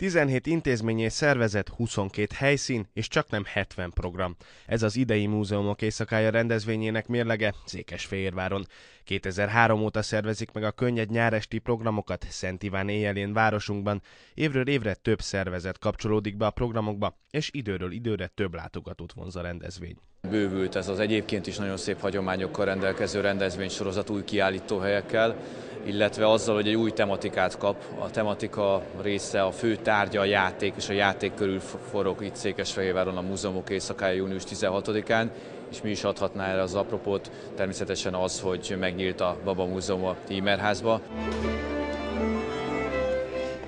17 intézmény és szervezet, 22 helyszín és csak nem 70 program. Ez az idei Múzeumok Éjszakája rendezvényének mérlege Székesfehérváron. 2003 óta szervezik meg a könnyed nyáresti programokat Szent Iván éjjelén városunkban. Évről évre több szervezet kapcsolódik be a programokba, és időről időre több látogatót vonz a rendezvény. Bővült ez az egyébként is nagyon szép hagyományokkal rendelkező rendezvénysorozat új kiállítóhelyekkel illetve azzal, hogy egy új tematikát kap. A tematika része a fő tárgya a játék, és a játék körül forog itt Székesfehérváron a múzeumok éjszakája június 16-án, és mi is adhatná erre az apropót, természetesen az, hogy megnyílt a Baba Múzeum a Tímerházba.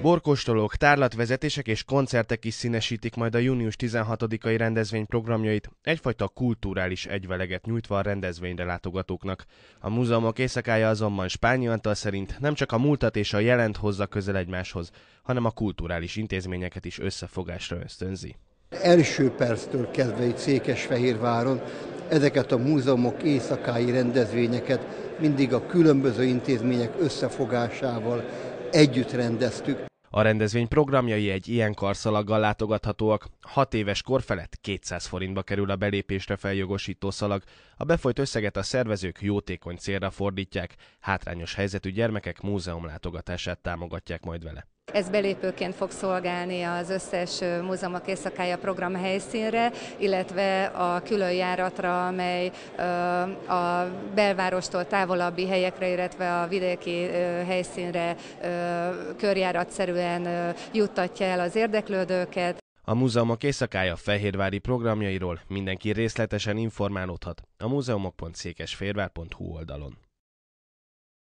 Borkostolók, tárlatvezetések és koncertek is színesítik majd a június 16-ai rendezvény programjait, egyfajta kulturális egyveleget nyújtva a rendezvényre látogatóknak. A múzeumok éjszakája azonban Spányi Antal szerint nem csak a múltat és a jelent hozza közel egymáshoz, hanem a kulturális intézményeket is összefogásra ösztönzi. Első perctől kezdve itt Székesfehérváron ezeket a múzeumok éjszakái rendezvényeket mindig a különböző intézmények összefogásával együtt rendeztük. A rendezvény programjai egy ilyen karszalaggal látogathatóak, 6 éves kor felett 200 forintba kerül a belépésre feljogosító szalag, a befolyt összeget a szervezők jótékony célra fordítják, hátrányos helyzetű gyermekek múzeum látogatását támogatják majd vele. Ez belépőként fog szolgálni az összes Múzeumok Éjszakája program helyszínre, illetve a külön járatra, amely a belvárostól távolabbi helyekre, illetve a vidéki helyszínre körjáratszerűen juttatja el az érdeklődőket. A múzeumok éjszakája fehérvári programjairól mindenki részletesen informálódhat a múzeumok.székesférvár.hu oldalon.